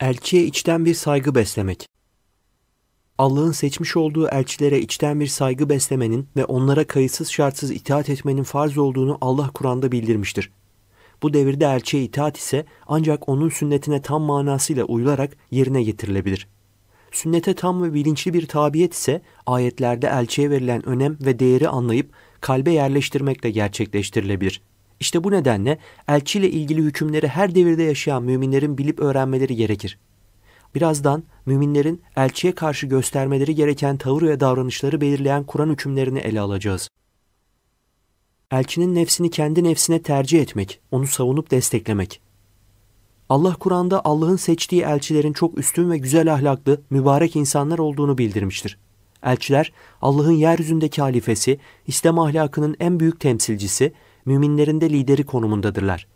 Elçiye içten bir saygı beslemek. Allah'ın seçmiş olduğu elçilere içten bir saygı beslemenin ve onlara kayıtsız şartsız itaat etmenin farz olduğunu Allah Kur'an'da bildirmiştir. Bu devirde elçiye itaat ise ancak onun sünnetine tam manasıyla uyularak yerine getirilebilir. Sünnete tam ve bilinçli bir tabiyet ise ayetlerde elçiye verilen önem ve değeri anlayıp kalbe yerleştirmekle gerçekleştirilebilir.'' İşte bu nedenle elçiyle ilgili hükümleri her devirde yaşayan müminlerin bilip öğrenmeleri gerekir. Birazdan müminlerin elçiye karşı göstermeleri gereken tavır ve davranışları belirleyen Kur'an hükümlerini ele alacağız. Elçinin nefsini kendi nefsine tercih etmek, onu savunup desteklemek. Allah Kur'an'da Allah'ın seçtiği elçilerin çok üstün ve güzel ahlaklı, mübarek insanlar olduğunu bildirmiştir. Elçiler, Allah'ın yeryüzündeki halifesi, İslam ahlakının en büyük temsilcisi, Müminlerinde lideri konumundadırlar.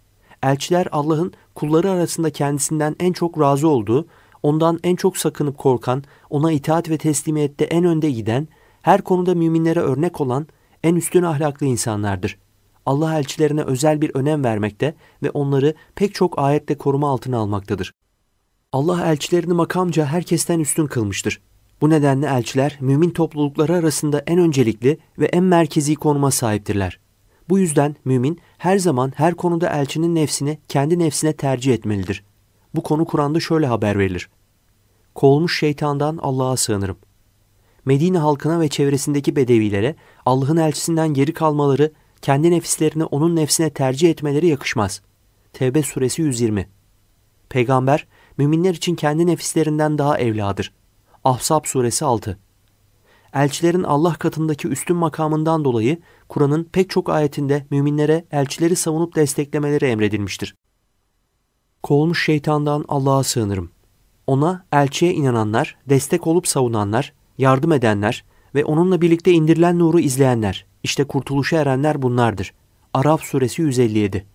Elçiler Allah'ın kulları arasında kendisinden en çok razı olduğu, ondan en çok sakınıp korkan, ona itaat ve teslimiyette en önde giden, her konuda müminlere örnek olan en üstün ahlaklı insanlardır. Allah elçilerine özel bir önem vermekte ve onları pek çok ayette koruma altına almaktadır. Allah elçilerini makamca herkesten üstün kılmıştır. Bu nedenle elçiler mümin toplulukları arasında en öncelikli ve en merkezi konuma sahiptirler. Bu yüzden mümin her zaman her konuda elçinin nefsini kendi nefsine tercih etmelidir. Bu konu Kur'an'da şöyle haber verilir. Kovulmuş şeytandan Allah'a sığınırım. Medine halkına ve çevresindeki bedevilere Allah'ın elçisinden geri kalmaları, kendi nefislerini onun nefsine tercih etmeleri yakışmaz. Tevbe suresi 120 Peygamber, müminler için kendi nefislerinden daha evladır. Ahsap suresi 6 elçilerin Allah katındaki üstün makamından dolayı Kur'an'ın pek çok ayetinde müminlere elçileri savunup desteklemeleri emredilmiştir. Kovulmuş şeytandan Allah'a sığınırım. Ona elçiye inananlar, destek olup savunanlar, yardım edenler ve onunla birlikte indirilen nuru izleyenler, işte kurtuluşa erenler bunlardır. Araf suresi 157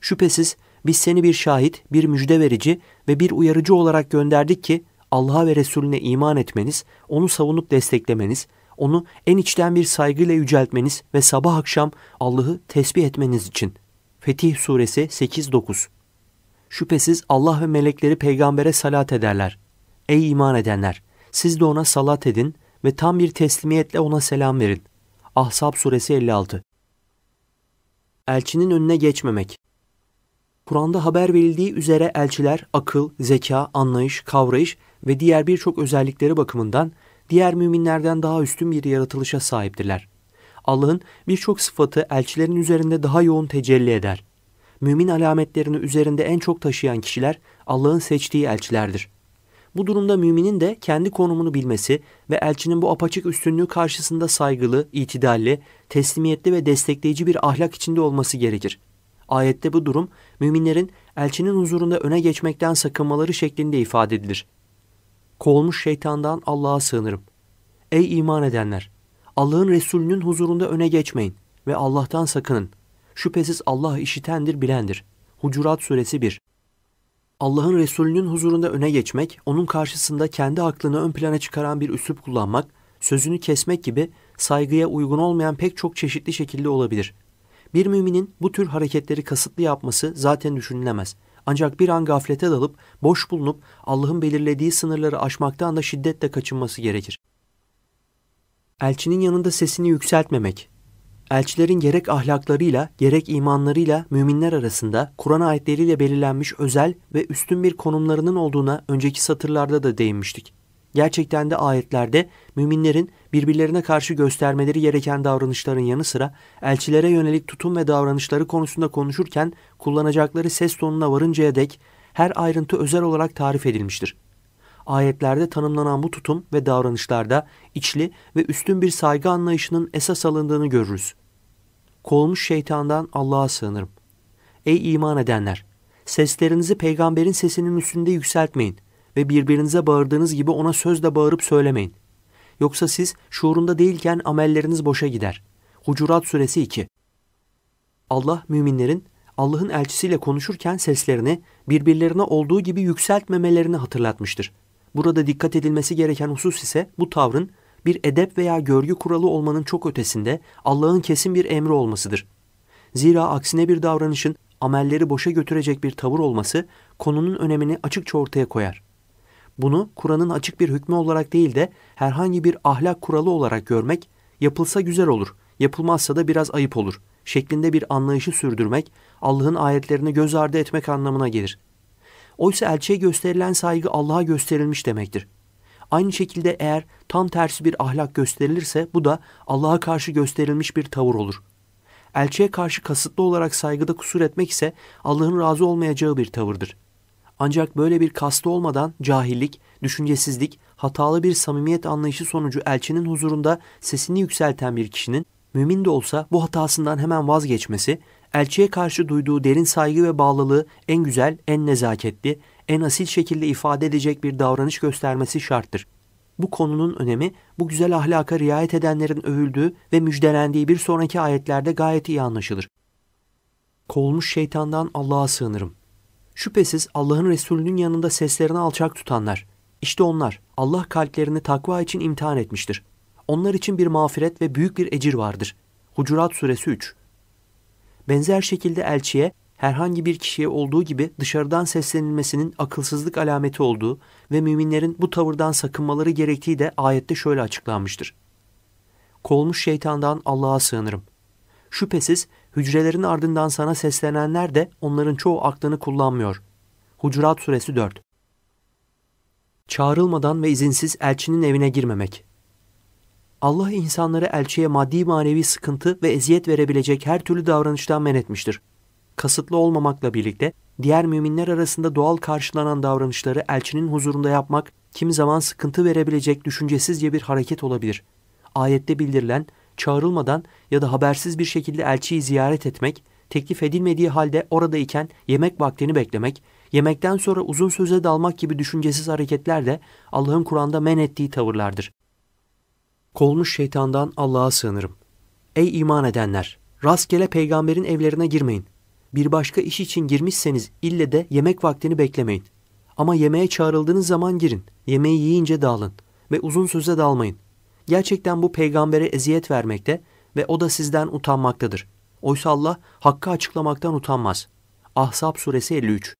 Şüphesiz biz seni bir şahit, bir müjde verici ve bir uyarıcı olarak gönderdik ki Allah'a ve Resulüne iman etmeniz, onu savunup desteklemeniz, onu en içten bir saygıyla yüceltmeniz ve sabah akşam Allah'ı tesbih etmeniz için. Fetih Suresi 8-9 Şüphesiz Allah ve melekleri peygambere salat ederler. Ey iman edenler! Siz de ona salat edin ve tam bir teslimiyetle ona selam verin. Ahzab Suresi 56 Elçinin önüne geçmemek Kur'an'da haber verildiği üzere elçiler akıl, zeka, anlayış, kavrayış ve diğer birçok özellikleri bakımından diğer müminlerden daha üstün bir yaratılışa sahiptirler. Allah'ın birçok sıfatı elçilerin üzerinde daha yoğun tecelli eder. Mümin alametlerini üzerinde en çok taşıyan kişiler Allah'ın seçtiği elçilerdir. Bu durumda müminin de kendi konumunu bilmesi ve elçinin bu apaçık üstünlüğü karşısında saygılı, itidalli, teslimiyetli ve destekleyici bir ahlak içinde olması gerekir. Ayette bu durum müminlerin elçinin huzurunda öne geçmekten sakınmaları şeklinde ifade edilir. Kovulmuş şeytandan Allah'a sığınırım. Ey iman edenler! Allah'ın Resulünün huzurunda öne geçmeyin ve Allah'tan sakının. Şüphesiz Allah işitendir, bilendir. Hucurat Suresi 1 Allah'ın Resulünün huzurunda öne geçmek, onun karşısında kendi aklını ön plana çıkaran bir üslup kullanmak, sözünü kesmek gibi saygıya uygun olmayan pek çok çeşitli şekilde olabilir. Bir müminin bu tür hareketleri kasıtlı yapması zaten düşünülemez. Ancak bir an gaflete dalıp, boş bulunup Allah'ın belirlediği sınırları aşmaktan da şiddetle kaçınması gerekir. Elçinin yanında sesini yükseltmemek, elçilerin gerek ahlaklarıyla gerek imanlarıyla müminler arasında Kur'an ayetleriyle belirlenmiş özel ve üstün bir konumlarının olduğuna önceki satırlarda da değinmiştik. Gerçekten de ayetlerde müminlerin birbirlerine karşı göstermeleri gereken davranışların yanı sıra elçilere yönelik tutum ve davranışları konusunda konuşurken kullanacakları ses tonuna varıncaya dek her ayrıntı özel olarak tarif edilmiştir. Ayetlerde tanımlanan bu tutum ve davranışlarda içli ve üstün bir saygı anlayışının esas alındığını görürüz. Kolmuş şeytandan Allah'a sığınırım. Ey iman edenler! Seslerinizi peygamberin sesinin üstünde yükseltmeyin ve birbirinize bağırdığınız gibi ona sözle bağırıp söylemeyin. Yoksa siz şuurunda değilken amelleriniz boşa gider. Hucurat Suresi 2 Allah müminlerin Allah'ın elçisiyle konuşurken seslerini birbirlerine olduğu gibi yükseltmemelerini hatırlatmıştır. Burada dikkat edilmesi gereken husus ise bu tavrın bir edep veya görgü kuralı olmanın çok ötesinde Allah'ın kesin bir emri olmasıdır. Zira aksine bir davranışın amelleri boşa götürecek bir tavır olması konunun önemini açıkça ortaya koyar. Bunu Kur'an'ın açık bir hükmü olarak değil de herhangi bir ahlak kuralı olarak görmek, yapılsa güzel olur, yapılmazsa da biraz ayıp olur şeklinde bir anlayışı sürdürmek, Allah'ın ayetlerini göz ardı etmek anlamına gelir. Oysa elçiye gösterilen saygı Allah'a gösterilmiş demektir. Aynı şekilde eğer tam tersi bir ahlak gösterilirse bu da Allah'a karşı gösterilmiş bir tavır olur. Elçiye karşı kasıtlı olarak saygıda kusur etmek ise Allah'ın razı olmayacağı bir tavırdır. Ancak böyle bir kastı olmadan cahillik, düşüncesizlik, hatalı bir samimiyet anlayışı sonucu elçinin huzurunda sesini yükselten bir kişinin mümin de olsa bu hatasından hemen vazgeçmesi, elçiye karşı duyduğu derin saygı ve bağlılığı en güzel, en nezaketli, en asil şekilde ifade edecek bir davranış göstermesi şarttır. Bu konunun önemi bu güzel ahlaka riayet edenlerin övüldüğü ve müjdelendiği bir sonraki ayetlerde gayet iyi anlaşılır. Kovulmuş şeytandan Allah'a sığınırım. Şüphesiz Allah'ın Resulü'nün yanında seslerini alçak tutanlar. İşte onlar. Allah kalplerini takva için imtihan etmiştir. Onlar için bir mağfiret ve büyük bir ecir vardır. Hucurat Suresi 3 Benzer şekilde elçiye herhangi bir kişiye olduğu gibi dışarıdan seslenilmesinin akılsızlık alameti olduğu ve müminlerin bu tavırdan sakınmaları gerektiği de ayette şöyle açıklanmıştır. Kolmuş şeytandan Allah'a sığınırım. Şüphesiz Hücrelerin ardından sana seslenenler de onların çoğu aklını kullanmıyor. Hucurat Suresi 4 Çağrılmadan ve izinsiz elçinin evine girmemek. Allah insanları elçiye maddi manevi sıkıntı ve eziyet verebilecek her türlü davranıştan men etmiştir. Kasıtlı olmamakla birlikte diğer müminler arasında doğal karşılanan davranışları elçinin huzurunda yapmak kimi zaman sıkıntı verebilecek düşüncesizce bir hareket olabilir. Ayette bildirilen çağrılmadan ya da habersiz bir şekilde elçiyi ziyaret etmek, teklif edilmediği halde oradayken yemek vaktini beklemek, yemekten sonra uzun söze dalmak gibi düşüncesiz hareketler de Allah'ın Kur'an'da men ettiği tavırlardır. Kolmuş şeytandan Allah'a sığınırım. Ey iman edenler! Rastgele peygamberin evlerine girmeyin. Bir başka iş için girmişseniz ille de yemek vaktini beklemeyin. Ama yemeğe çağrıldığınız zaman girin. Yemeği yiyince dağılın ve uzun söze dalmayın. Gerçekten bu peygambere eziyet vermekte ve o da sizden utanmaktadır. Oysa Allah hakkı açıklamaktan utanmaz. Ahzab suresi 53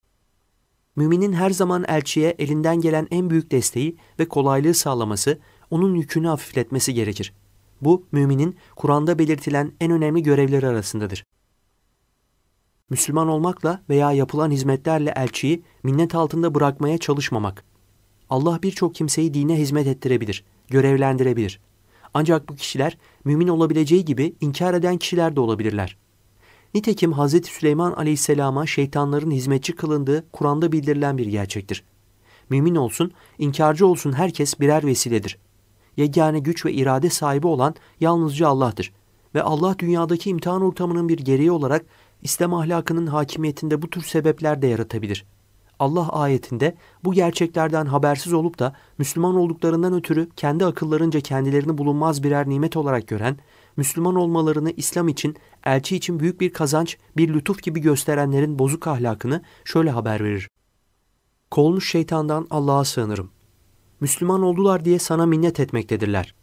Müminin her zaman elçiye elinden gelen en büyük desteği ve kolaylığı sağlaması, onun yükünü hafifletmesi gerekir. Bu, müminin Kur'an'da belirtilen en önemli görevleri arasındadır. Müslüman olmakla veya yapılan hizmetlerle elçiyi minnet altında bırakmaya çalışmamak. Allah birçok kimseyi dine hizmet ettirebilir görevlendirebilir. Ancak bu kişiler mümin olabileceği gibi inkar eden kişiler de olabilirler. Nitekim Hz. Süleyman aleyhisselama şeytanların hizmetçi kılındığı Kur'an'da bildirilen bir gerçektir. Mümin olsun, inkarcı olsun herkes birer vesiledir. Yegane güç ve irade sahibi olan yalnızca Allah'tır. Ve Allah dünyadaki imtihan ortamının bir gereği olarak İslam ahlakının hakimiyetinde bu tür sebepler de yaratabilir.'' Allah ayetinde bu gerçeklerden habersiz olup da Müslüman olduklarından ötürü kendi akıllarınca kendilerini bulunmaz birer nimet olarak gören, Müslüman olmalarını İslam için, elçi için büyük bir kazanç, bir lütuf gibi gösterenlerin bozuk ahlakını şöyle haber verir. Kolmuş şeytandan Allah'a sığınırım. Müslüman oldular diye sana minnet etmektedirler.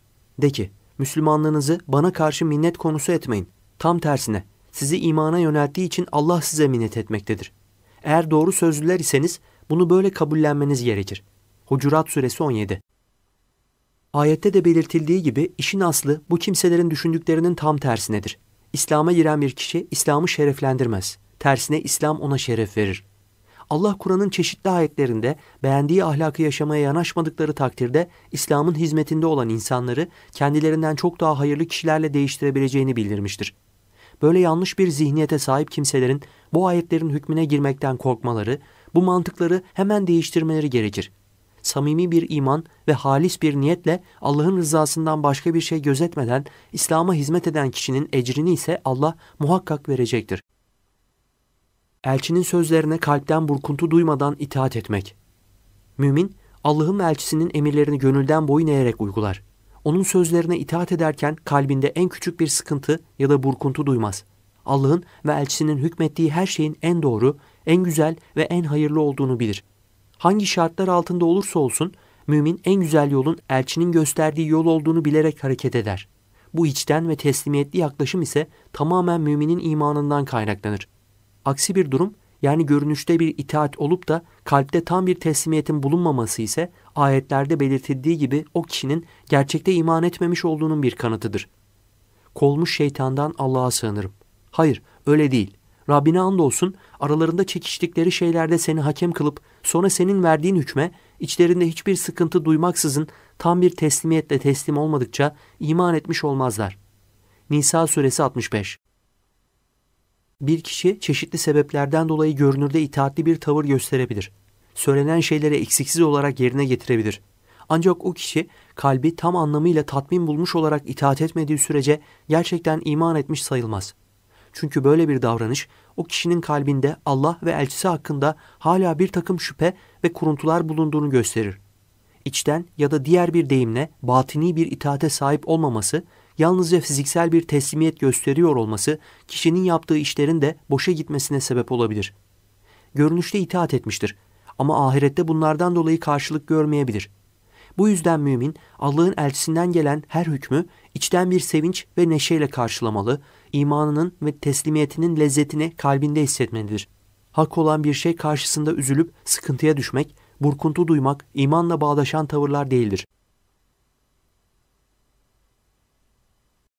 De ki, Müslümanlığınızı bana karşı minnet konusu etmeyin. Tam tersine, sizi imana yönelttiği için Allah size minnet etmektedir.'' Eğer doğru sözlüler iseniz bunu böyle kabullenmeniz gerekir. Hucurat Suresi 17 Ayette de belirtildiği gibi işin aslı bu kimselerin düşündüklerinin tam tersinedir. İslam'a giren bir kişi İslam'ı şereflendirmez. Tersine İslam ona şeref verir. Allah Kur'an'ın çeşitli ayetlerinde beğendiği ahlakı yaşamaya yanaşmadıkları takdirde İslam'ın hizmetinde olan insanları kendilerinden çok daha hayırlı kişilerle değiştirebileceğini bildirmiştir böyle yanlış bir zihniyete sahip kimselerin bu ayetlerin hükmüne girmekten korkmaları, bu mantıkları hemen değiştirmeleri gerekir. Samimi bir iman ve halis bir niyetle Allah'ın rızasından başka bir şey gözetmeden İslam'a hizmet eden kişinin ecrini ise Allah muhakkak verecektir. Elçinin sözlerine kalpten burkuntu duymadan itaat etmek. Mümin, Allah'ın elçisinin emirlerini gönülden boyun eğerek uygular.'' onun sözlerine itaat ederken kalbinde en küçük bir sıkıntı ya da burkuntu duymaz. Allah'ın ve elçisinin hükmettiği her şeyin en doğru, en güzel ve en hayırlı olduğunu bilir. Hangi şartlar altında olursa olsun mümin en güzel yolun elçinin gösterdiği yol olduğunu bilerek hareket eder. Bu içten ve teslimiyetli yaklaşım ise tamamen müminin imanından kaynaklanır. Aksi bir durum yani görünüşte bir itaat olup da kalpte tam bir teslimiyetin bulunmaması ise ayetlerde belirtildiği gibi o kişinin gerçekte iman etmemiş olduğunun bir kanıtıdır. Kolmuş şeytandan Allah'a sığınırım. Hayır, öyle değil. Rabbine andolsun aralarında çekiştikleri şeylerde seni hakem kılıp sonra senin verdiğin hükme içlerinde hiçbir sıkıntı duymaksızın tam bir teslimiyetle teslim olmadıkça iman etmiş olmazlar. Nisa suresi 65 bir kişi çeşitli sebeplerden dolayı görünürde itaatli bir tavır gösterebilir. Söylenen şeyleri eksiksiz olarak yerine getirebilir. Ancak o kişi kalbi tam anlamıyla tatmin bulmuş olarak itaat etmediği sürece gerçekten iman etmiş sayılmaz. Çünkü böyle bir davranış o kişinin kalbinde Allah ve elçisi hakkında hala bir takım şüphe ve kuruntular bulunduğunu gösterir. İçten ya da diğer bir deyimle batini bir itaate sahip olmaması yalnızca fiziksel bir teslimiyet gösteriyor olması kişinin yaptığı işlerin de boşa gitmesine sebep olabilir. Görünüşte itaat etmiştir ama ahirette bunlardan dolayı karşılık görmeyebilir. Bu yüzden mümin Allah'ın elçisinden gelen her hükmü içten bir sevinç ve neşeyle karşılamalı, imanının ve teslimiyetinin lezzetini kalbinde hissetmelidir. Hak olan bir şey karşısında üzülüp sıkıntıya düşmek, burkuntu duymak imanla bağdaşan tavırlar değildir.